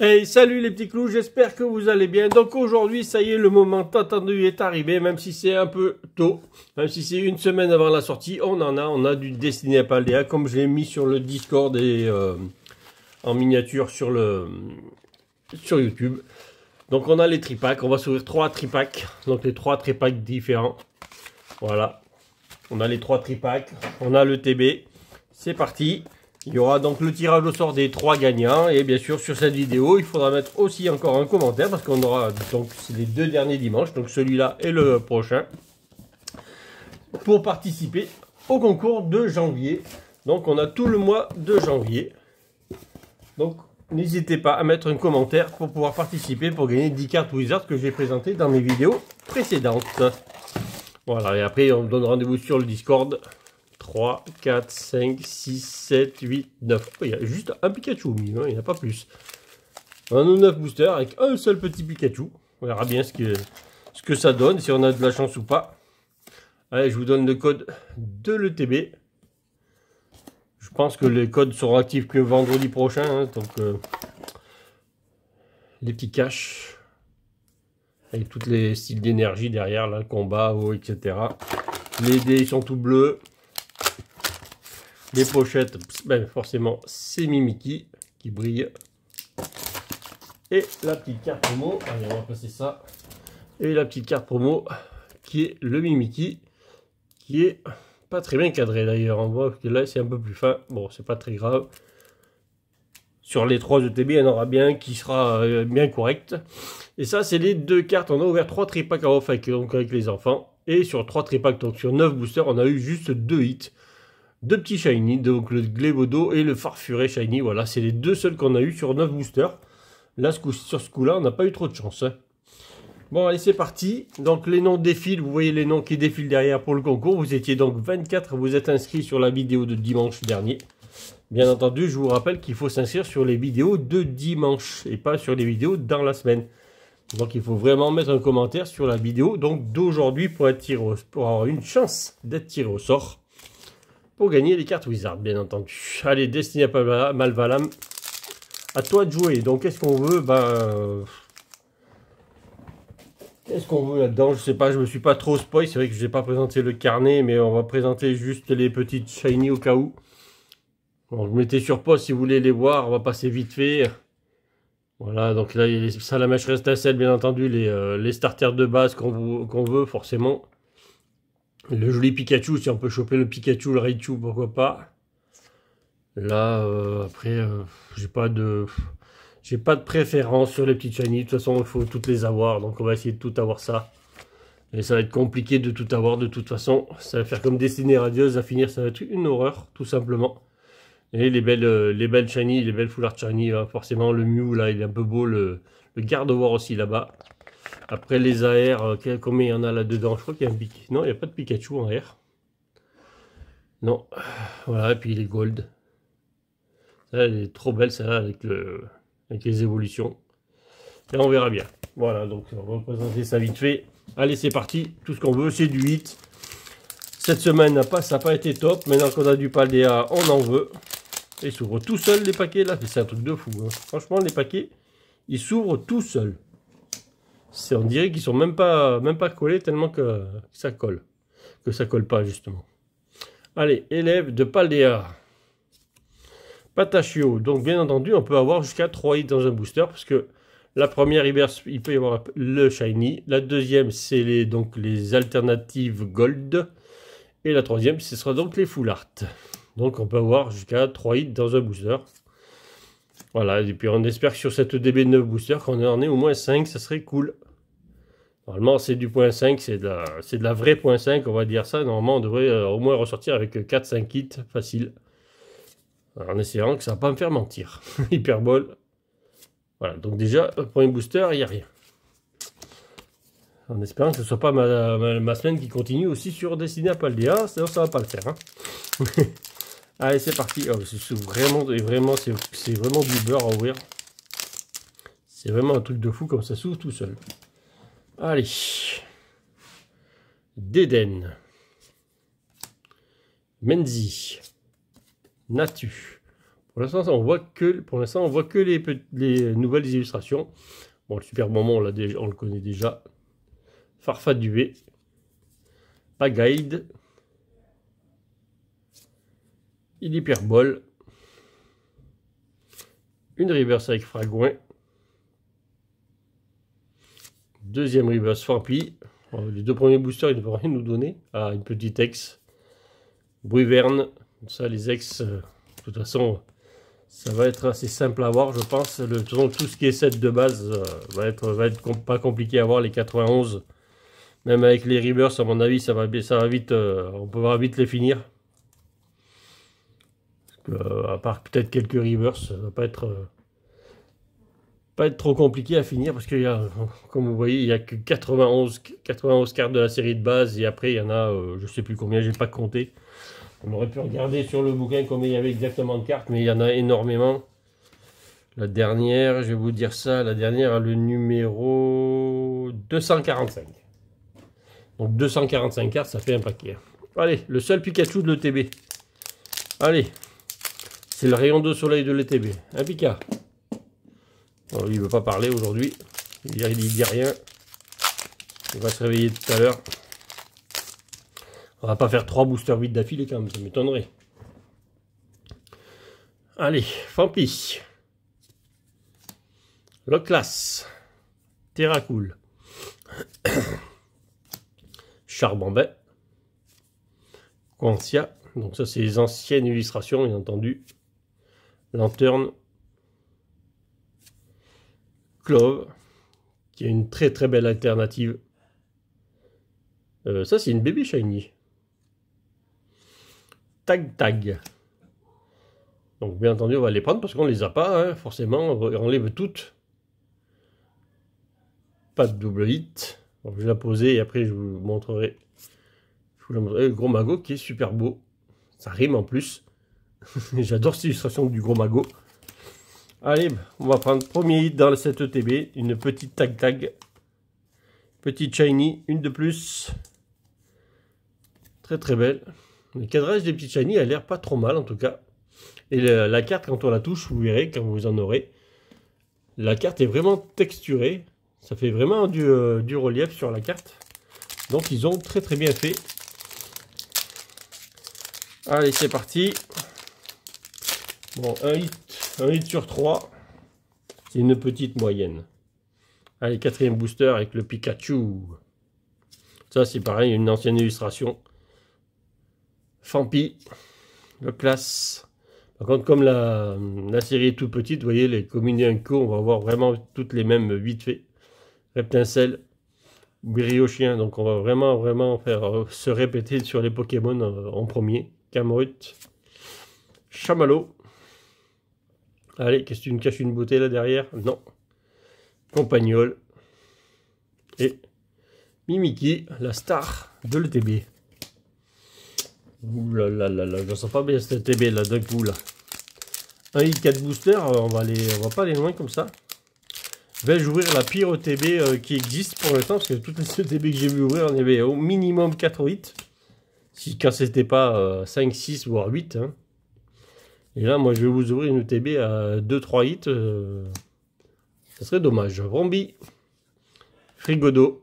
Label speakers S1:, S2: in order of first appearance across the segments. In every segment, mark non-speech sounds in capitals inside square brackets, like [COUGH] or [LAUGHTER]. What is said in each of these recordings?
S1: Hey, salut les petits clous, j'espère que vous allez bien. Donc aujourd'hui, ça y est, le moment attendu est arrivé, même si c'est un peu tôt, même si c'est une semaine avant la sortie, on en a, on a du Destiny à Paldea, hein, comme l'ai mis sur le Discord et euh, en miniature sur le sur YouTube. Donc on a les tripacks, on va s'ouvrir trois tripacks, donc les trois tripacks différents. Voilà, on a les trois tripacks, on a le TB, c'est parti. Il y aura donc le tirage au sort des trois gagnants. Et bien sûr, sur cette vidéo, il faudra mettre aussi encore un commentaire parce qu'on aura donc les deux derniers dimanches, donc celui-là et le prochain, pour participer au concours de janvier. Donc, on a tout le mois de janvier. Donc, n'hésitez pas à mettre un commentaire pour pouvoir participer pour gagner 10 cartes Wizard que j'ai présentées dans mes vidéos précédentes. Voilà, et après, on donne rendez-vous sur le Discord. 3, 4, 5, 6, 7, 8, 9. Il y a juste un Pikachu au milieu, hein, il n'y en a pas plus. Un ou 9 booster avec un seul petit Pikachu. On verra bien ce que, ça donne, si on a de la chance ou pas. Allez, je vous donne le code de l'ETB. Je pense que les codes seront actifs que vendredi prochain. Hein, donc, euh, les petits caches. Avec tous les styles d'énergie derrière, là, combat, etc. Les dés, sont tout bleus. Les pochettes, ben, forcément, c'est Mimiki qui brille. Et la petite carte promo, allez, on va passer ça. Et la petite carte promo qui est le Mimiki, qui est pas très bien cadré d'ailleurs. On voit que là, c'est un peu plus fin. Bon, c'est pas très grave. Sur les trois ETB, il aura bien qui sera euh, bien correct. Et ça, c'est les deux cartes. On a ouvert trois tripacks à off avec, donc avec les enfants. Et sur trois tripacks, donc sur neuf boosters, on a eu juste deux hits deux petits shiny, donc le Glebodo et le Farfuré shiny. Voilà, c'est les deux seuls qu'on a eu sur 9 boosters. Là, sur ce coup-là, on n'a pas eu trop de chance. Hein. Bon, allez, c'est parti. Donc, les noms défilent. Vous voyez les noms qui défilent derrière pour le concours. Vous étiez donc 24 vous êtes inscrits sur la vidéo de dimanche dernier. Bien entendu, je vous rappelle qu'il faut s'inscrire sur les vidéos de dimanche et pas sur les vidéos dans la semaine. Donc, il faut vraiment mettre un commentaire sur la vidéo donc d'aujourd'hui pour, être pour avoir une chance d'être tiré au sort pour gagner les cartes Wizard, bien entendu. Allez, Destiné à Malvalam, à toi de jouer. Donc, qu'est-ce qu'on veut Ben... Euh, qu'est-ce qu'on veut là-dedans Je sais pas, je me suis pas trop spoil. C'est vrai que je n'ai pas présenté le carnet, mais on va présenter juste les petites shiny au cas où. Bon, vous sur pause si vous voulez les voir. On va passer vite fait. Voilà, donc là, il y a les salamèches restacelles, bien entendu, euh, les, starters de base qu'on veut, forcément. Le joli Pikachu, si on peut choper le Pikachu, le Raichu, pourquoi pas. Là, euh, après, euh, j'ai pas de... J'ai pas de préférence sur les petites shiny. De toute façon, il faut toutes les avoir. Donc, on va essayer de tout avoir ça. Et ça va être compliqué de tout avoir de toute façon. Ça va faire comme Destinée Radieuse. À finir, ça va être une horreur, tout simplement. Et les belles, euh, les belles shiny, les belles foulards shiny, forcément, le Mew, là, il est un peu beau. Le, le Gardevoir aussi, là-bas. Après les AR, euh, combien il y en a là-dedans Je crois qu'il y a un pic. Non, il n'y a pas de Pikachu en AR. Non. Voilà, et puis les Gold. elle est trop belle, celle-là, avec, le... avec les évolutions. Et on verra bien. Voilà, donc on va présenter ça vite fait. Allez, c'est parti. Tout ce qu'on veut, c'est du Hit. Cette semaine, ça n'a pas été top. Maintenant qu'on a du Paldea, on en veut. Et s'ouvre tout seul, les paquets, là. C'est un truc de fou. Hein. Franchement, les paquets, ils s'ouvrent tout seuls on dirait qu'ils sont même pas, même pas collés tellement que, ça colle. Que ça colle pas, justement. Allez, élève de Paldea. Patachio. Donc, bien entendu, on peut avoir jusqu'à 3 hits dans un booster, parce que la première, il peut y avoir le shiny. La deuxième, c'est les, donc les alternatives gold. Et la troisième, ce sera donc les full art. Donc, on peut avoir jusqu'à 3 hits dans un booster. Voilà, et puis on espère que sur cette DB9 booster, qu'on en ait au moins 5, ça serait cool. Normalement, c'est du point 5, c'est de, la, vraie point 5, on va dire ça. Normalement, on devrait euh, au moins ressortir avec 4-5 kits, facile. En espérant que ça ne va pas me faire mentir. [LAUGHS] Hyperbole. Voilà, donc déjà, pour un booster, il n'y a rien. En espérant que ce ne soit pas ma, semaine qui continue aussi sur Destiné à Paldea, sinon ça ne va pas le faire. Hein. [LAUGHS] Allez, c'est parti. Oh, c'est vraiment, vraiment, c'est vraiment du beurre à ouvrir. C'est vraiment un truc de fou comme ça s'ouvre tout seul. Allez. Deden. Menzi. Natu. Pour l'instant, on voit que, pour on voit que les, nouvelles illustrations. Bon, le super moment, on, on le connaît déjà. Duet. Pagaide une hyperbole, une reverse avec Fragouin, deuxième reverse Farpi. Les deux premiers boosters, ils ne vont rien nous donner. À ah, une petite ex. Bruyverne. Ça, les ex, euh, de toute façon, ça va être assez simple à voir, je pense. Le, tout ce qui est 7 de base euh, va être, va être pas compliqué à voir. Les 91, même avec les reverse, à mon avis, ça va, ça va vite. Euh, on peut vite les finir. Euh, à part peut-être quelques rivers ça ne va pas être, euh, pas être trop compliqué à finir parce qu'il comme vous voyez, il n'y a que 91, 91 cartes de la série de base et après il y en a, euh, je ne sais plus combien, je n'ai pas compté. On aurait pu regarder sur le bouquin combien il y avait exactement de cartes, mais il y en a énormément. La dernière, je vais vous dire ça, la dernière a le numéro 245. Donc 245 cartes, ça fait un paquet. Allez, le seul Pikachu de l'ETB. Allez, le rayon de soleil de l'ETB. Un hein, Picard. Oh, il ne veut pas parler aujourd'hui. Il dit, rien. Il va se réveiller tout à l'heure. On va pas faire trois boosters 8 d'affilée quand même, ça m'étonnerait. Allez, Fampi. Loclas. Terracool. Charbambet. [COUGHS] Quantia. Donc ça, c'est les anciennes illustrations, bien entendu lanterne, clove, qui est une très très belle alternative. Euh, ça, c'est une Baby shiny. Tag tag. Donc, bien entendu, on va les prendre parce qu'on les a pas, hein, forcément. On les toutes. Pas de double hit. je vais la poser et après, je vous montrerai. Je vous la montrerai. Le euh, gros magot qui est super beau. Ça rime en plus. [LAUGHS] J'adore cette illustration du gros magot. Allez, on va prendre premier hit dans cette ETB. Une petite tag-tag. Petite shiny, une de plus. Très très belle. Le cadrage des petites shiny a l'air pas trop mal en tout cas. Et la carte, quand on la touche, vous verrez quand vous en aurez. La carte est vraiment texturée. Ça fait vraiment du, euh, du relief sur la carte. Donc ils ont très très bien fait. Allez, c'est parti. Bon, un hit, sur 3. C'est une petite moyenne. Allez, quatrième booster avec le Pikachu. Ça, c'est pareil, une ancienne illustration. Fampi, le classe. Par contre, comme la, la, série est toute petite, vous voyez, les coup, on va avoir vraiment toutes les mêmes vite fait. Reptincelle, Briochien, donc on va vraiment, vraiment faire euh, se répéter sur les Pokémon euh, en premier. Kamrut. Chamallow, Allez, qu'est-ce que tu me caches une beauté là derrière Non. Compagnol. Et Mimiki, la star de l'ETB. Ouh là là là je sens pas bien cette ETB là d'un coup là. Un hit 4 booster, euh, on va, aller, on va pas aller loin comme ça. Je ouvrir la pire ETB euh, qui existe pour l'instant, parce que toutes les ETB que j'ai vu ouvrir, on avait au minimum 4 hits. Si quand c'était pas 5, euh, 6, voire 8. Hein. Et là, moi, je vais vous ouvrir une TB à 2-3 hits. Ce euh, ça serait dommage. Farfa Frigodo,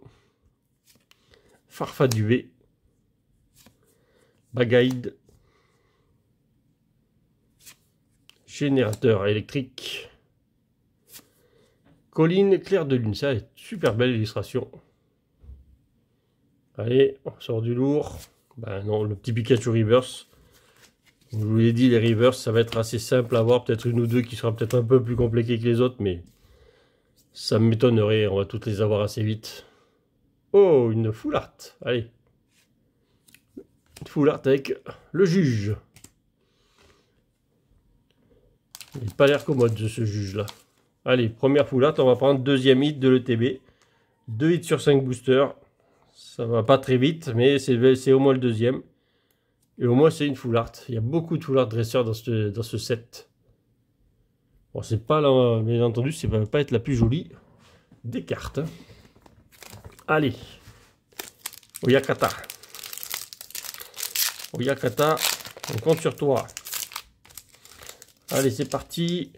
S1: Farfadué, Bagaïde, Générateur électrique, Colline Claire de Lune. Ça, une super belle illustration. Allez, on sort du lourd. Ben non, le petit Pikachu Reverse. Je vous l'ai dit, les rivers, ça va être assez simple à voir. Peut-être une ou deux qui sera peut-être un peu plus compliquée que les autres, mais ça m'étonnerait. On va toutes les avoir assez vite. Oh, une full Allez. Une full avec le juge. Il n'a pas l'air commode, ce juge-là. Allez, première full On va prendre deuxième hit de l'ETB. Deux hits sur cinq boosters. Ça va pas très vite, mais c'est au moins le deuxième. Et au moins, c'est une full art. Il y a beaucoup de full art dresseurs dans ce, set. Bon, c'est pas, là, bien entendu, c'est va pas être la plus jolie des cartes. Allez. Oyakata. Oyakata, on compte sur toi. Allez, c'est parti.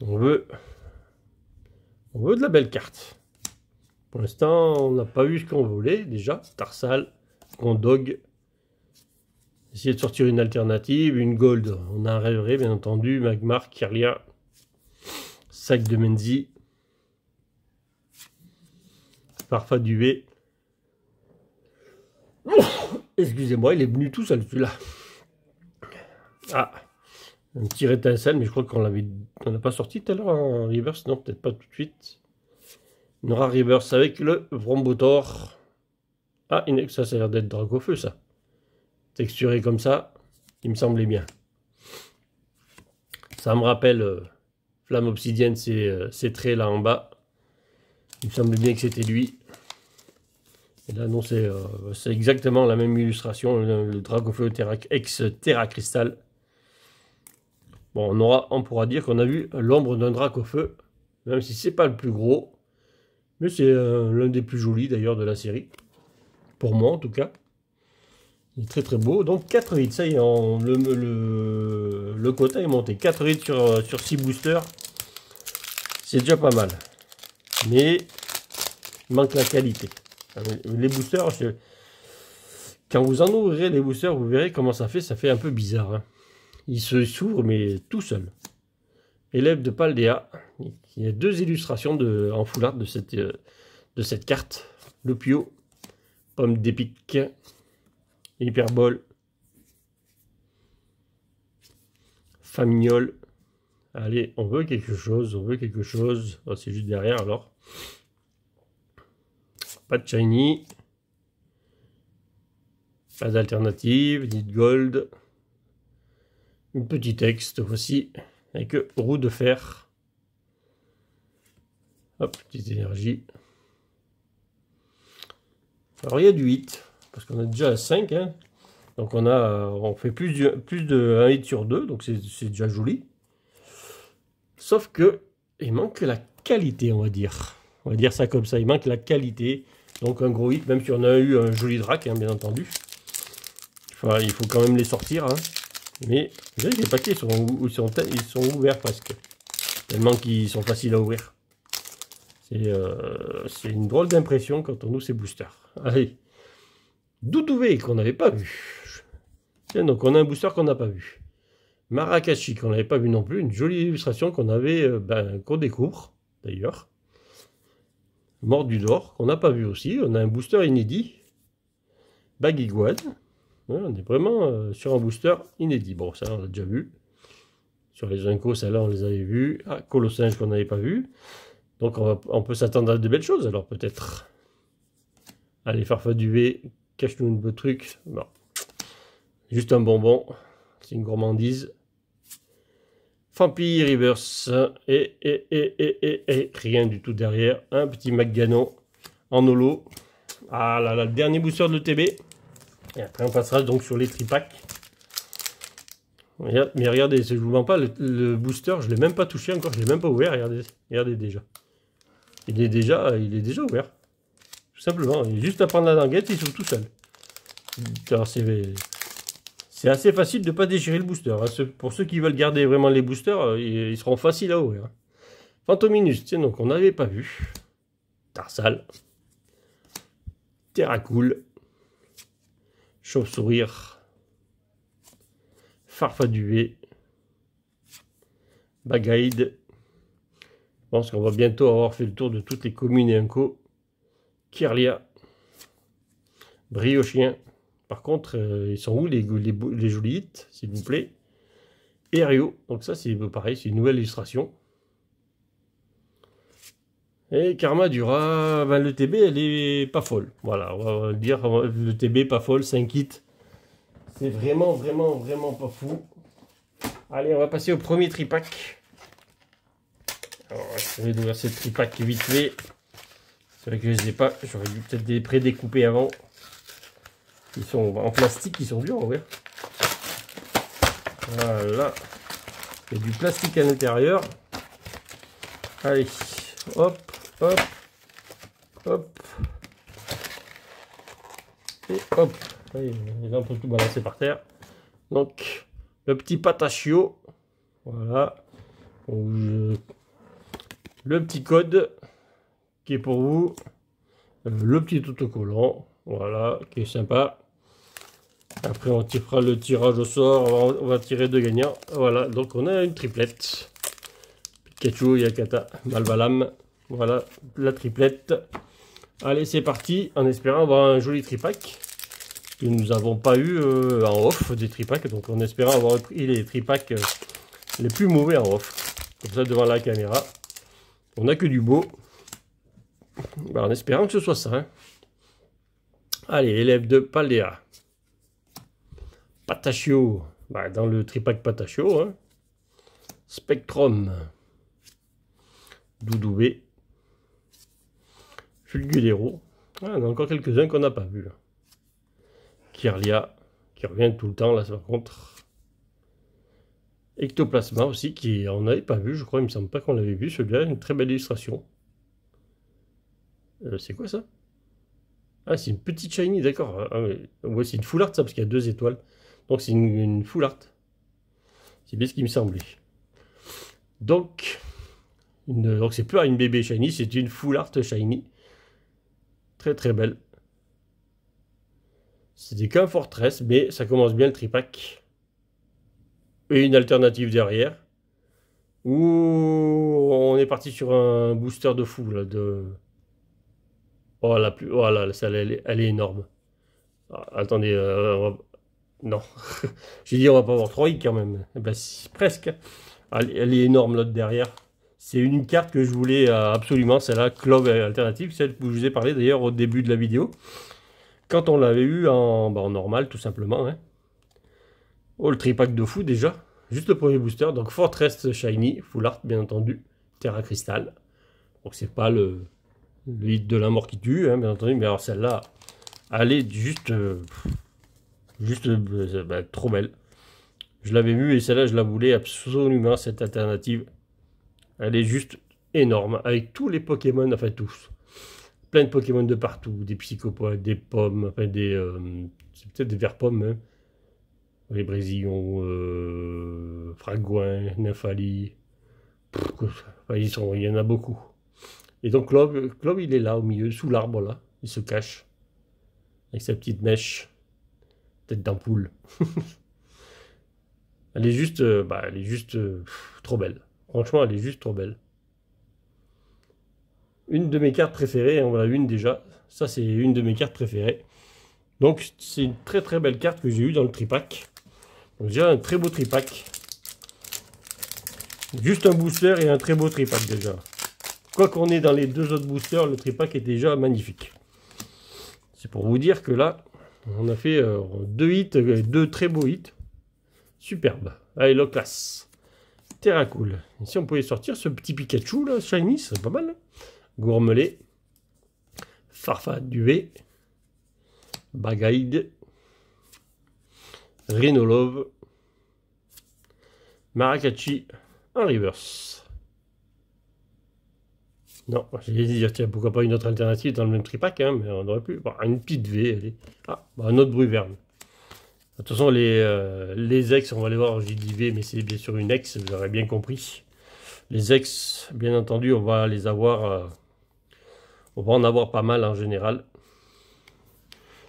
S1: On veut... On veut de la belle carte. Pour l'instant, on n'a pas eu ce qu'on voulait, déjà. Tarsal, en dog. Essayer de sortir une alternative, une gold. On a un rêveré bien entendu. Magmar, Kirlia, Sac de Menzi, Parfa V. Excusez-moi, il est venu tout seul celui-là. Ah, un petit rétincelle, mais je crois qu'on l'avait, on n'a pas sorti tout à l'heure en hein, reverse, non, peut-être pas tout de suite. rare reverse avec le Vrombotor. Ah, ça, ça a l'air d'être Dracofeu feu, ça. Texturé comme ça, il me semblait bien. Ça me rappelle euh, Flamme Obsidienne, ces, euh, traits là en bas. Il me semblait bien que c'était lui. Et là, non, c'est euh, exactement la même illustration, le, le feu ex Terra Cristal. Bon, on, aura, on pourra dire qu'on a vu l'ombre d'un drac feu, même si c'est pas le plus gros, mais c'est l'un des plus jolis d'ailleurs de la série. Pour moi, en tout cas. Il est très très beau. Donc 4 hits, ça y est, le, le, le, quota est monté. 4 hits sur, sur 6 boosters. C'est déjà pas mal. Mais il manque la qualité. Ah, les boosters, quand vous en ouvrez les boosters, vous verrez comment ça fait. Ça fait un peu bizarre. Hein. Il se s'ouvre, mais tout seul. Élève de Paldea. Il y a deux illustrations de, en foulard de cette, euh, de cette carte. Le Pio homme d'épique, hyperbole, famignol. Allez, on veut quelque chose, on veut quelque chose. Oh, c'est juste derrière alors. Pas de shiny. Pas d'alternative, ni gold. Une petite texte aussi, avec roue de fer. petite énergie. Alors il y a du 8, parce qu'on a déjà à 5. Hein. Donc on, a, euh, on fait plus, de, plus de 1 8 sur 2, donc c'est déjà joli. Sauf que il manque la qualité, on va dire. On va dire ça comme ça, il manque la qualité. Donc un gros hit, même si on a eu un joli drac, hein, bien entendu. Enfin, il faut quand même les sortir. Hein. Mais vous les paquets sont, ils sont, ils sont ouverts presque. Tellement qu'ils sont faciles à ouvrir. C'est euh, une drôle d'impression quand on ouvre ces boosters. Allez. Doudouvé qu'on n'avait pas vu. Tiens, donc on a un booster qu'on n'a pas vu. Marakashi qu'on n'avait pas vu non plus. Une jolie illustration qu'on avait, euh, ben, qu'on découvre d'ailleurs. Mort du d'or qu'on n'a pas vu aussi. On a un booster inédit. Bagiguan. on est vraiment euh, sur un booster inédit. Bon, ça, on l'a déjà vu. Sur les Incos, celle-là, on les avait vus. Ah, Colossinge qu'on n'avait pas vu. Donc, on, on peut s'attendre à de belles choses, alors, peut-être. Allez, farfa du cache-nous un beau truc. Juste un bonbon. C'est une gourmandise. Fampi, Reverse. Et, et, et, et, et, rien du tout derrière. Un petit McGannon en holo. Ah là là, le dernier booster de l'ETB. Et après, on passera donc sur les tripacks. Mais regardez, je vous mens pas, le, booster, je l'ai même pas touché encore, je l'ai même pas ouvert, regardez, regardez déjà. Il est déjà, il est déjà ouvert simplement. Il juste à prendre la languette, il s'ouvre tout seul. c'est assez facile de ne pas déchirer le booster. Hein. Pour ceux qui veulent garder vraiment les boosters, euh, ils seront faciles à ouvrir. Fantominus, tiens donc, on n'avait pas vu. Tarsal. Cool, Chauve-sourire. Farfadué. Bagaïde. Je pense qu'on va bientôt avoir fait le tour de toutes les communes et co Kirlia, Briochien. Par contre, euh, ils sont où les, les, jolis hits, s'il vous plaît Et Donc ça, c'est pareil, c'est une nouvelle illustration. Et Karma Dura, ben, le TB, elle est pas folle. Voilà, on va dire euh, le TB pas folle, 5 hits. C'est vraiment, vraiment, vraiment pas fou. Allez, on va passer au premier tripack. Alors, je vais ouvrir ce tripack vite fait. C'est vrai que je les ai pas. J'aurais dû peut-être les prédécouper avant. Ils sont en plastique, ils sont durs à ouvrir. Voilà. Il y a du plastique à l'intérieur. Allez, hop, hop, hop. Et hop. Allez, les un peu tout balancé par terre. Donc, le petit patachio. Voilà. Le petit code pour vous euh, le petit autocollant, voilà, qui est sympa. Après, on tirera le tirage au sort, on va, tirer de gagnants. Voilà, donc on a une triplette. Pikachu, Yakata, Malvalam Voilà, la triplette. Allez, c'est parti, en espérant avoir un joli tripack. Que nous n'avons pas eu euh, en off des tripacks, donc on espérant avoir pris les tripacks euh, les plus mauvais en off. Comme ça, devant la caméra, on a que du beau. Bah, en espérant que ce soit ça. Hein. Allez, élève de Paléa. Patachio. Bah, dans le tripac Patachio. Hein. Spectrum. Doudoué. Fulgulero. on ah, a encore quelques-uns qu'on n'a pas vu Kirlia, qui revient tout le temps là, par contre. Ectoplasma aussi, qui on n'avait pas vu, je crois, il me semble pas qu'on l'avait vu, celui-là, une très belle illustration. Euh, c'est quoi ça Ah, c'est une petite shiny, d'accord. Voici ah, ah, c'est une full art ça, parce qu'il y a deux étoiles. Donc c'est une, full art. C'est bien ce qui me semblait. Donc, une, donc c'est plus une bébé shiny, c'est une full art shiny. Très très belle. C'était qu'un fortress, mais ça commence bien le tripack. Et une alternative derrière. Où on est parti sur un booster de fou là, de, Oh la plus, oh là, celle elle, est énorme. Ah, attendez, euh, non, [LAUGHS] j'ai dit on va pas avoir 3 quand même. Eh ben, presque. Elle, est énorme l'autre derrière. C'est une carte que je voulais euh, absolument, celle-là, Clove Alternative, celle que je vous ai parlé d'ailleurs au début de la vidéo. Quand on l'avait eu en, bah, normal, tout simplement. Hein. Oh, le tripack de fou déjà. Juste le premier booster. Donc Fortress Shiny, Full Art, bien entendu. Terra Crystal. Donc c'est pas le hit de la mort qui tue, hein, bien entendu, mais alors celle-là, elle est juste, euh, juste euh, bah, bah, trop belle. Je l'avais vue et celle-là, je la voulais absolument, cette alternative. Elle est juste énorme, avec tous les Pokémon, enfin tous. Plein de Pokémon de partout, des psychopodes, des pommes, enfin des... Euh, c'est peut-être des verts pommes, hein. Les brésillons, Fragouin, Nymphali... Enfin, ils sont, il y en a beaucoup. Et donc Claude, il est là au milieu, sous l'arbre là. Il se cache. Avec sa petite mèche. Tête d'ampoule. [LAUGHS] elle est juste. Euh, bah, elle est juste euh, trop belle. Franchement, elle est juste trop belle. Une de mes cartes préférées, on en a une déjà. Ça, c'est une de mes cartes préférées. Donc, c'est une très très belle carte que j'ai eue dans le tripack. Donc, déjà, un très beau tripack. Juste un booster et un très beau tripack déjà. Quoi qu'on ait dans les deux autres boosters, le tripack est déjà magnifique. C'est pour vous dire que là, on a fait euh, deux hits, euh, deux très beaux hits. Superbe. Allez, Locas. Terra cool. si on pouvait sortir ce petit Pikachu là, Shiny, c'est pas mal. Hein. Gourmelet. Farfa duvé. Bagaïde. Rhinolove. Maracachi. en reverse. Non, j'allais dire, tiens, pourquoi pas une autre alternative dans le même tripack, hein, mais on aurait pu. une petite V, allez. Ah, bah, un autre bruit De toute façon, les, euh, les ex, on va les voir, j'ai dit V, mais c'est bien sûr une ex, vous aurez bien compris. Les ex, bien entendu, on va les avoir. Euh, on va en avoir pas mal en général.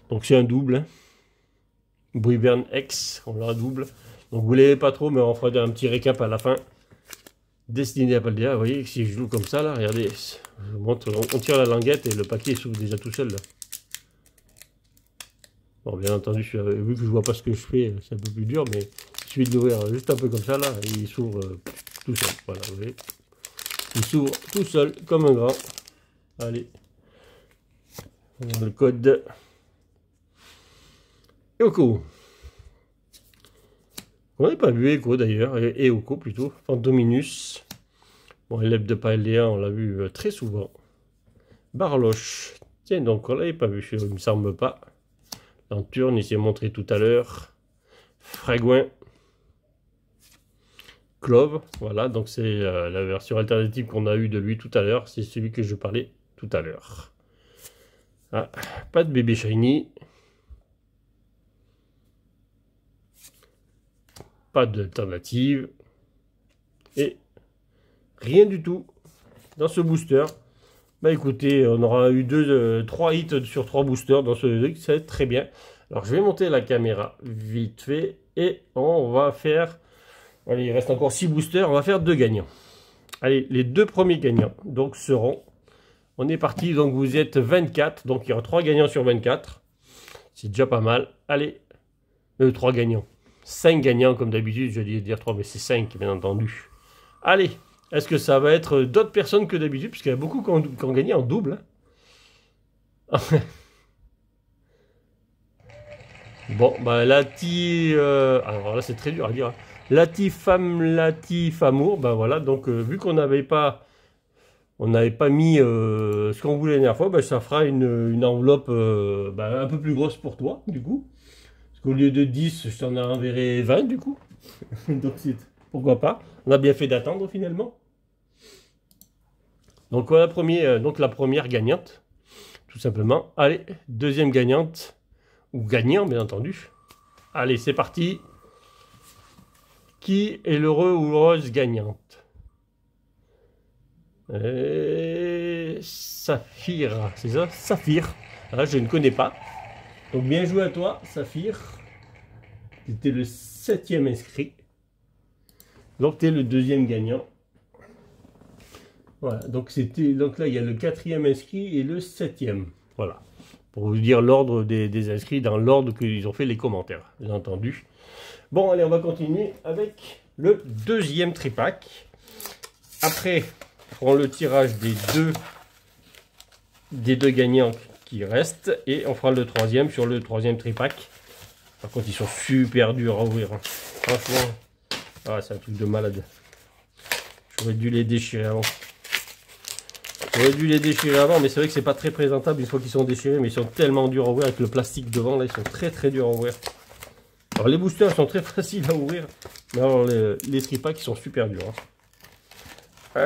S1: Donc c'est un double. Hein. X, ex, on l'a double. Donc vous ne l'avez pas trop, mais on fera un petit récap à la fin destiné à Paldea. Vous voyez, si je joue comme ça, là, regardez, on, tire la languette et le paquet s'ouvre déjà tout seul, Bon, bien entendu, vu que je vois pas ce que je fais, c'est un peu plus dur, mais il suffit de l'ouvrir juste un peu comme ça, là, il s'ouvre euh, tout seul. Voilà, vous voyez. Il s'ouvre tout seul, comme un grand. Allez. On le code. Et on n'a pas vu Echo d'ailleurs, et Eoko plutôt. Enfin, Dominus. Bon, lélève de Paldea, on l'a vu euh, très souvent. Barloche. Tiens, donc on l'avait pas vu, il me semble pas. Lanturne, il s'est montré tout à l'heure. Fragouin. Clove, voilà, donc c'est euh, la version alternative qu'on a eu de lui tout à l'heure, c'est celui que je parlais tout à l'heure. Ah, pas de bébé shiny, pas d'alternative et rien du tout dans ce booster. Bah écoutez, on aura eu deux, euh, trois hits sur trois boosters dans ce truc, c'est très bien. Alors je vais monter la caméra vite fait et on va faire, allez il reste encore six boosters, on va faire deux gagnants. Allez, les deux premiers gagnants donc seront, on est parti, donc vous êtes 24, donc il y aura trois gagnants sur 24, c'est déjà pas mal. Allez, Le euh, trois gagnants, 5 gagnants comme d'habitude, je vais dire 3, mais c'est 5 bien entendu. Allez, est-ce que ça va être d'autres personnes que d'habitude Puisqu'il y a beaucoup qui ont, gagné en double. Hein. [LAUGHS] bon, bah Lati... Euh, ah, alors là c'est très dur à dire. Hein. latif, femme, Lati amour, Ben bah, voilà, donc euh, vu qu'on n'avait pas... On n'avait pas mis euh, ce qu'on voulait la dernière fois, bah, ça fera une, enveloppe bah, un peu plus grosse pour toi, du coup. Au lieu de 10, je t'en enverrai 20 du coup. [LAUGHS] Donc pourquoi pas. On a bien fait d'attendre finalement. Donc voilà, premier, euh, donc la première gagnante, tout simplement. Allez, deuxième gagnante, ou gagnant bien entendu. Allez, c'est parti. Qui est l'heureux ou l'heureuse gagnante euh, Saphir, c'est ça Saphir. Ah, je ne connais pas. Donc bien joué à toi, Saphir. Tu étais le septième inscrit. Donc tu es le deuxième gagnant. Voilà, donc c'était donc là il y a le quatrième inscrit et le septième. Voilà. Pour vous dire l'ordre des, inscrits dans l'ordre qu'ils ont fait les commentaires, bien entendu. Bon, allez, on va continuer avec le deuxième tripack. Après, on le tirage des deux des deux gagnants qui reste. Et on fera le troisième sur le troisième tripack. Par contre, ils sont super durs à ouvrir. Hein. Franchement, ah, c'est un truc de malade. J'aurais dû les déchirer avant. J'aurais dû les déchirer avant, mais c'est vrai que c'est pas très présentable une fois qu'ils sont déchirés, mais ils sont tellement durs à ouvrir avec le plastique devant, là, ils sont très très durs à ouvrir. Alors les boosters sont très [LAUGHS] faciles à ouvrir, mais alors les, les tripacks sont super durs. Hein.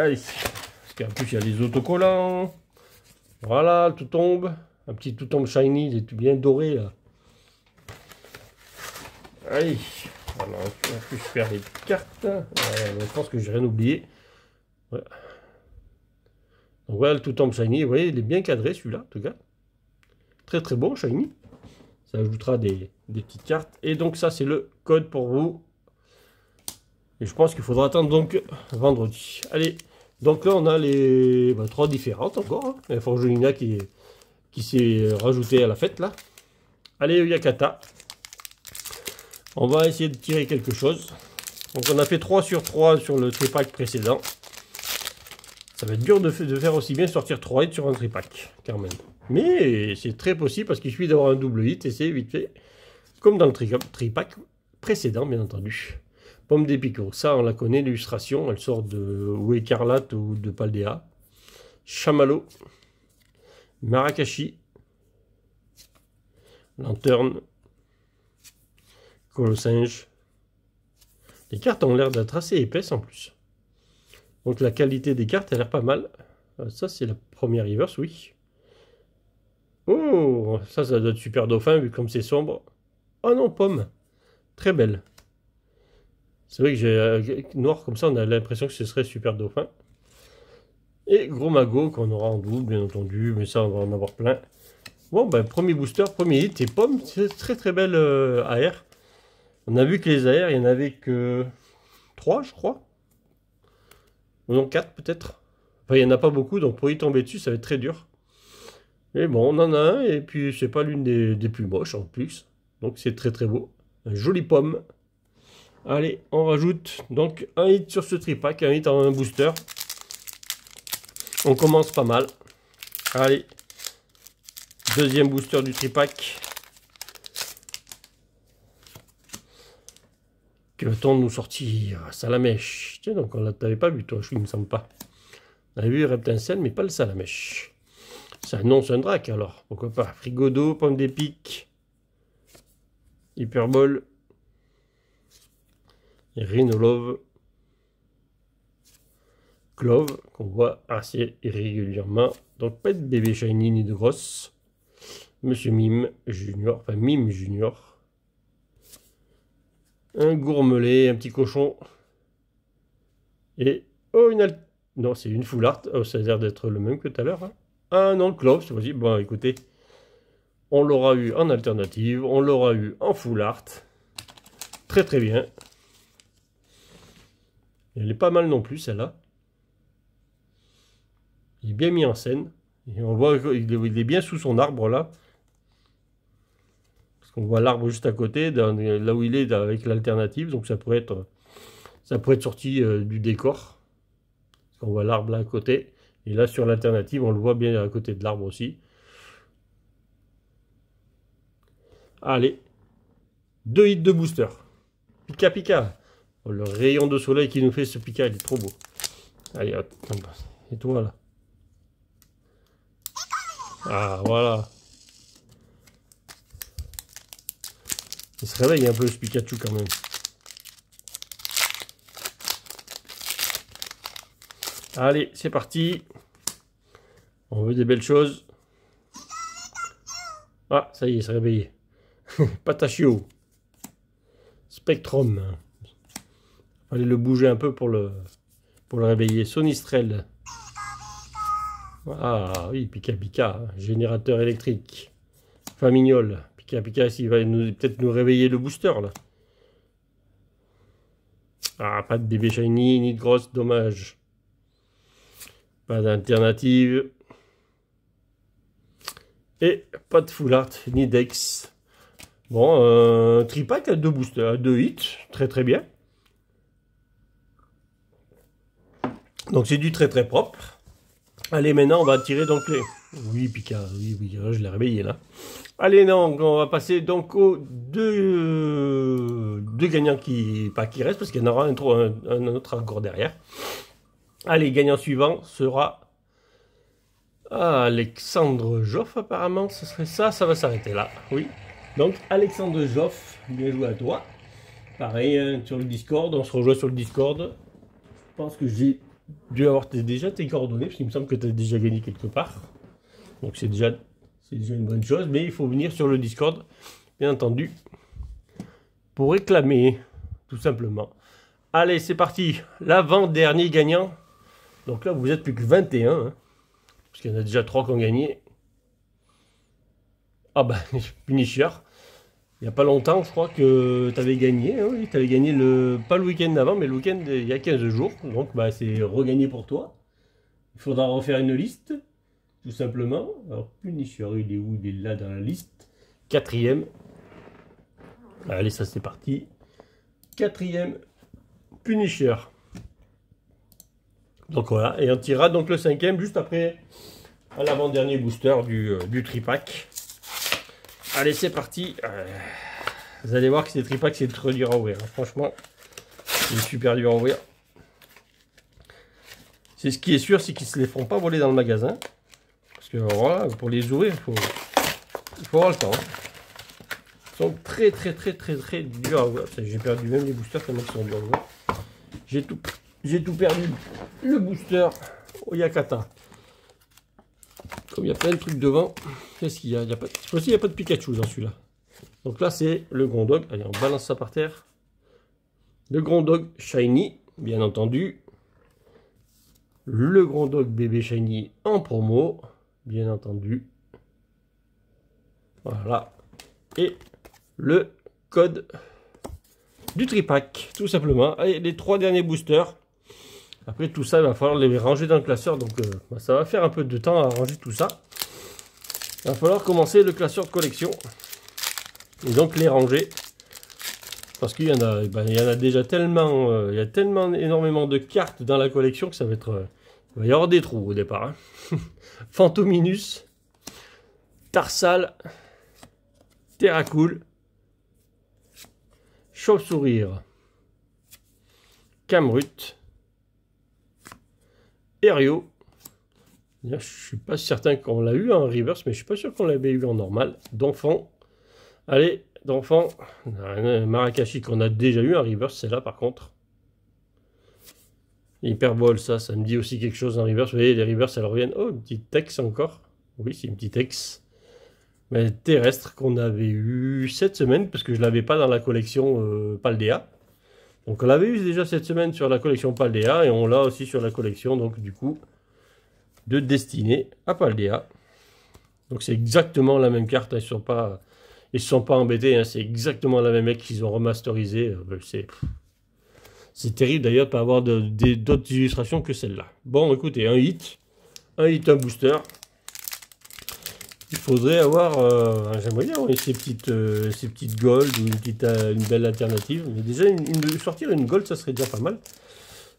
S1: parce qu'en plus il y a les autocollants, voilà, tout tombe. Un petit tout tombe shiny, il est bien doré là. Allez, On en plus les cartes. je pense que j'ai rien oublié. Ouais. Donc voilà le tout tombe shiny, vous voyez, il est bien cadré celui-là, en tout cas. Très très bon shiny. Ça ajoutera des, petites cartes. Et donc ça c'est le code pour vous. Et je pense qu'il faudra attendre donc vendredi. Allez, donc là on a les bah, trois différentes encore. Hein. je une qui est s'est rajouté à la fête là. Allez, Yakata. On va essayer de tirer quelque chose. Donc on a fait 3 sur 3 sur le tripack précédent. Ça va être dur de, faire aussi bien sortir 3 hits sur un tripack, quand même. Mais c'est très possible parce qu'il suffit d'avoir un double hit et c'est vite fait. Comme dans le tripack précédent, bien entendu. Pomme Picots. ça on la connaît, l'illustration, elle sort de ou écarlate ou de Paldea. Chamallow, Marakashi, Lanterne, Colossinge. Les cartes ont l'air d'être assez épaisses en plus. Donc la qualité des cartes a l'air pas mal. Euh, ça, c'est la première reverse, oui. Oh, ça, ça doit être super dauphin vu comme c'est sombre. Oh non, pomme. Très belle. C'est vrai que j'ai euh, noir comme ça, on a l'impression que ce serait super dauphin. Et Gros Magot qu'on aura en double, bien entendu, mais ça, on va en avoir plein. Bon, ben, premier booster, premier hit, et pomme, c'est très très belle euh, On a vu que les AR, il y en avait que 3, je crois. Ou non, 4 peut-être. Enfin, il n'y en a pas beaucoup, donc pour y tomber dessus, ça va être très dur. Mais bon, on en a un, et puis c'est pas l'une des, plus moches en plus. Donc c'est très très beau. joli jolie pomme. Allez, on rajoute donc un hit sur ce tripack, un hit en un booster. On commence pas mal. Allez, deuxième booster du tripack. Que va temps de nous sortir Salamèche. Tiens, donc on l'a pas vu, toi, je ne me semble pas. On a vu Reptincelle, mais pas le Salamèche. Ça annonce un drac, alors. Pourquoi pas Frigo d'eau, pomme d'épic, Hyperbole, Rhinolove clove qu'on voit assez régulièrement. Donc pas de bébé shiny ni de grosse. Monsieur Mime Junior, enfin Mime Junior. Un gourmelet, un petit cochon. Et oh une non c'est une full art. Oh, ça a l'air d'être le même que tout à l'heure. Hein. Ah non clove c'est possible. Bon écoutez, on l'aura eu en alternative, on l'aura eu en full art. Très très bien. Elle est pas mal non plus celle-là. Il est bien mis en scène. Et on voit qu'il est bien sous son arbre là. Parce qu'on voit l'arbre juste à côté, là où il est avec l'alternative. Donc ça pourrait être, ça pourrait être sorti euh, du décor. Parce on voit l'arbre là à côté. Et là sur l'alternative, on le voit bien à côté de l'arbre aussi. Allez, deux hits de booster. Pika pika. Oh, le rayon de soleil qui nous fait ce pika, il est trop beau. Allez, hop. Et toi là. Ah, voilà. Il se réveille un peu ce Pikachu quand même. Allez, c'est parti. On veut des belles choses. Ah, ça y est, il s'est réveillé. [LAUGHS] Patachio. Spectrum. Fallait le bouger un peu pour le, pour le réveiller. Sonistrel. Ah oui, Pika Pika, générateur électrique. Famignol. Pika Pika, s'il va nous, peut-être nous réveiller le booster là. Ah, pas de bébé shiny ni de grosse, dommage. Pas d'alternative. Et pas de full art ni dex. Bon, euh, tripack à deux boosters, à deux hits, très très bien. Donc c'est du très très propre. Allez, maintenant, on va tirer donc les... Oui, Picard, oui, oui, oh, je l'ai réveillé, là. Allez, non, on va passer donc aux deux, deux gagnants qui, pas qui restent, parce qu'il y en aura un, autre encore derrière. Allez, gagnant suivant sera Alexandre Joff, apparemment, ce serait ça, ça va s'arrêter là, oui. Donc, Alexandre Joff, bien joué à toi. Pareil, hein, sur le Discord, on se rejoint sur le Discord. Je pense que j'ai dû avoir déjà tes coordonnées, parce qu'il me semble que tu as déjà gagné quelque part. Donc c'est déjà, une bonne chose, mais il faut venir sur le Discord, bien entendu, pour réclamer, tout simplement. Allez, c'est parti. L'avant-dernier gagnant. Donc là, vous êtes plus que 21, hein, parce qu'il y en a déjà 3 qui ont gagné. Ah bah, Punisher. [LAUGHS] a pas longtemps, je crois que tu avais gagné. Hein, oui tu avais gagné, le, pas le week-end d'avant, mais le week-end il y a 15 jours. Donc, bah, c'est regagné pour toi. Il faudra refaire une liste, tout simplement. Alors, Punisher, il est où Il est là dans la liste. Quatrième. Allez, ça c'est parti. Quatrième, Punisher. Donc voilà, et on tirera donc le cinquième juste après à l'avant-dernier booster du, euh, du tripack. Allez, c'est parti. Euh, vous allez voir que ces tripacks, c'est trop dur à ouvrir. Hein. Franchement, c'est super dur à ouvrir. C'est ce qui est sûr, c'est qu'ils ne se les font pas voler dans le magasin. Parce que voilà, pour les ouvrir, il faut, avoir le temps. Hein. Ils sont très très très très très durs à ouvrir. J'ai perdu même les boosters comme ils sont durs à J'ai tout, tout perdu. Le booster au Yakata. Comme il y a plein de trucs devant, qu'est-ce qu'il y a, il y pas, n'y a pas de Pikachu dans celui-là. Donc là, c'est le Grand Dog. Allez, on balance ça par terre. Le Grand Dog Shiny, bien entendu. Le Grand Dog Bébé Shiny en promo, bien entendu. Voilà. Et le code du tripack, tout simplement. Allez, les trois derniers boosters. Après tout ça, il va falloir les ranger dans le classeur, donc euh, bah, ça va faire un peu de temps à ranger tout ça. Il va falloir commencer le classeur de collection. Et donc les ranger. Parce qu'il y, en a, eh ben, y en a déjà tellement, euh, il y a tellement énormément de cartes dans la collection que ça va être... Euh, il va y avoir des trous au départ. Phantominus. [LAUGHS] Fantominus, Tarsal, Terracool, Chauve-sourire, Camrut, je suis pas certain qu'on l'a eu en hein, reverse, mais je suis pas sûr qu'on l'avait eu en normal. D'enfant. Allez, d'enfant. Marakashi qu'on a déjà eu un hein, reverse, c'est là par contre. Hyperbole, ça, ça me dit aussi quelque chose en hein, reverse. Vous voyez, les reverse, elles reviennent. Oh, une petite Tex encore. Oui, c'est une petite Tex. Mais terrestre qu'on avait eu cette semaine, parce que je l'avais pas dans la collection euh, Paldea. Donc on l'avait eu déjà cette semaine sur la collection Paldea et on l'a aussi sur la collection donc du coup de Destinée à Paldea. Donc c'est exactement la même carte, ils ne sont, pas, sont pas embêtés, hein. c'est exactement la même mec qu'ils ont remasterisé. Euh, c'est, terrible d'ailleurs de pas avoir d'autres illustrations que celle-là. Bon écoutez, un hit, un hit, un booster, il faudrait avoir, euh, j'aimerais bien, ces petites, euh, ces petites gold ou une, petite, euh, une belle alternative. Mais déjà, une, sortir une gold, ça serait déjà pas mal.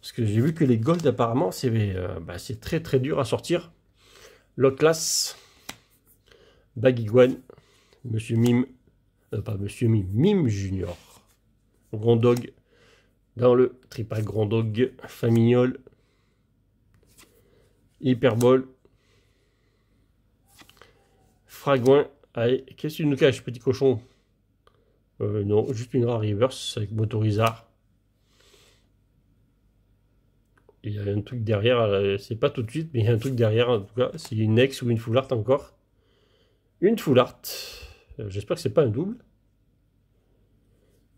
S1: Parce que j'ai vu que les gold, apparemment, c'est bah, très très dur à sortir. Loclas, one Monsieur Mime, pas Monsieur Mime, Mime Junior, Grand Dog, dans le Tripac Grand Dog, Famignol, Hyperbole, qu'est-ce que nous cache petit cochon euh, Non, juste une rare reverse avec Motorizard. Il y a un truc derrière, euh, c'est pas tout de suite, mais il y a un truc derrière en tout cas. C'est une ex ou une full art encore. Une full art. Euh, j'espère que c'est pas un double.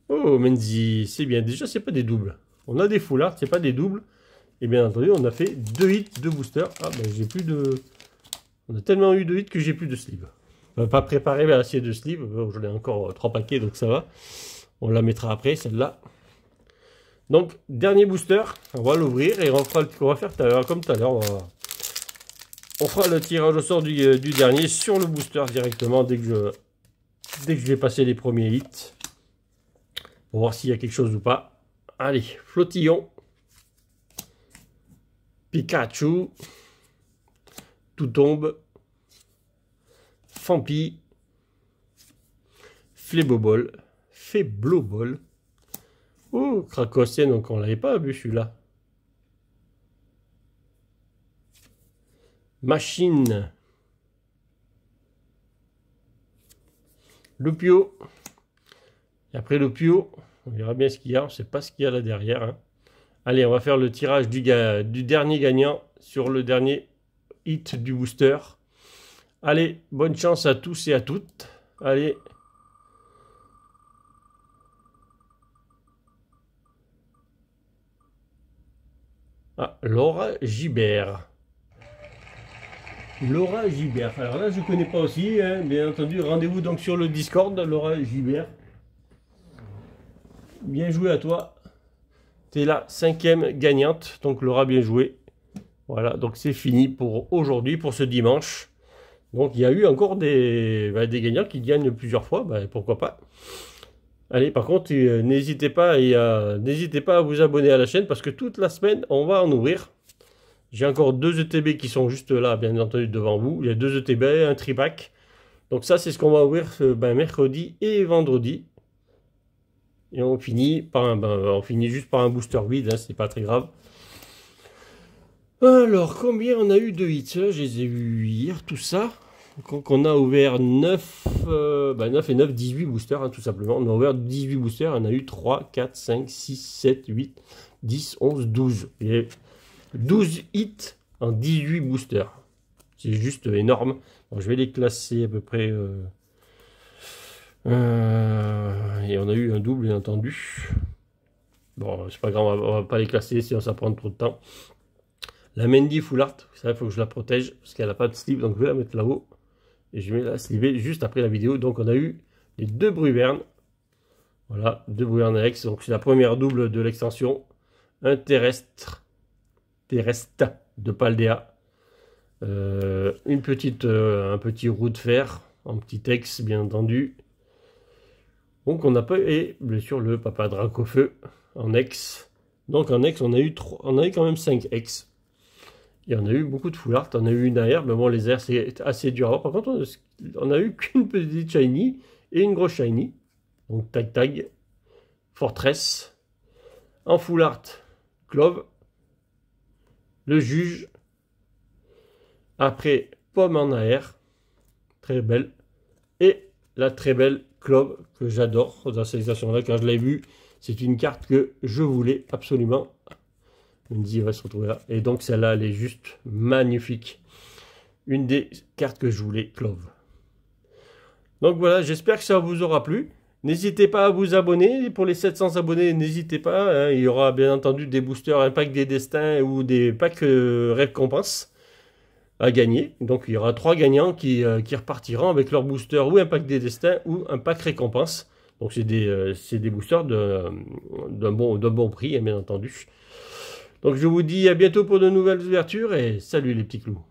S1: Oh, Menzi, c'est bien. Déjà, c'est pas des doubles. On a des full art, c'est pas des doubles. Et bien entendu, on a fait deux hits, de booster. Ah ben j'ai plus de... On a tellement eu de hits que j'ai plus de sleeve. Euh, pas préparé l'acier de sleeve. Euh, j'en ai encore euh, trois paquets, donc ça va. On la mettra après, celle-là. Donc, dernier booster. On va l'ouvrir et on fera le, va faire comme tout à l'heure. On, fera le tirage au sort du, dernier sur le booster directement dès que je, dès que je vais passer les premiers hits. Pour voir s'il y a quelque chose ou pas. Allez, flottillon. Pikachu. Tout tombe. Fampi, Flébobol, bol Oh, et donc on l'avait pas vu là Machine. Lupio. Et après Lupio, on verra bien ce qu'il y a. On sait pas ce qu'il y a là derrière. Hein. Allez, on va faire le tirage du, du dernier gagnant sur le dernier hit du booster. Allez, bonne chance à tous et à toutes. Allez. Ah, Laura Gibert. Laura Gibert. Alors là, je ne connais pas aussi, hein. bien entendu. Rendez-vous donc sur le Discord, Laura Gibert. Bien joué à toi. Tu es la cinquième gagnante. Donc Laura, bien joué. Voilà, donc c'est fini pour aujourd'hui, pour ce dimanche. Donc il y a eu encore des, bah, gagnants qui gagnent plusieurs fois, bah, pourquoi pas. Allez, par contre, euh, n'hésitez pas, n'hésitez pas à vous abonner à la chaîne parce que toute la semaine, on va en ouvrir. J'ai encore deux ETB qui sont juste là, bien entendu, devant vous. Il y a deux ETB, un tripack. Donc ça, c'est ce qu'on va ouvrir euh, bah, mercredi et vendredi. Et on finit, par un, on finit juste par un booster vide, hein, c'est pas très grave. Alors, combien on a eu de hits Je les ai eu hier, tout ça. Donc on a ouvert 9, 9 euh, bah, et 9, 18 boosters, hein, tout simplement. On a ouvert 18 boosters, on a eu 3, 4, 5, 6, 7, 8, 10, 11, 12. Et 12 hits en 18 boosters. C'est juste énorme. je vais les classer à peu près... Euh, euh, et on a eu un double, bien entendu. Bon, c'est pas grave, on va, va pas les classer sinon ça prend trop de temps. La Mendy Full Art, il faut que je la protège parce qu'elle n'a pas de slip, donc je vais la mettre là-haut. Et je vais la sliver juste après la vidéo. Donc on a eu les deux Bruvernes. Voilà, deux Bruvernes ex. Donc c'est la première double de l'extension. Un terrestre, terrestre de Paldea. Euh, une petite, euh, un petit roue de fer en petit ex, bien entendu. Donc on n'a pas et bien sûr le papa Dracofeu en ex. Donc en ex, on a eu trois, on a eu quand même 5 ex. Il y en a eu beaucoup de foulards. on a eu une derrière, mais bon, les airs, c'est assez dur. par contre, on a, eu qu'une petite shiny et une grosse shiny. Donc, tag tag, fortress, un foulard, clove, le juge. Après, pomme en air très belle. Et la très belle clove que j'adore dans cette là Quand je l'ai vue, c'est une carte que je voulais absolument se Et donc celle-là, elle est juste magnifique. Une des cartes que je voulais, Clove. Donc voilà, j'espère que ça vous aura plu. N'hésitez pas à vous abonner. Pour les 700 abonnés, n'hésitez pas. Hein. Il y aura bien entendu des boosters, un pack des destins ou des packs euh, récompenses à gagner. Donc il y aura trois gagnants euh, qui, repartiront avec leur booster ou un pack des destins ou un pack récompense. Donc c'est des, euh, boosters d'un bon, bon prix, hein, bien entendu. Donc je vous dis à bientôt pour de nouvelles ouvertures et salut les petits clous.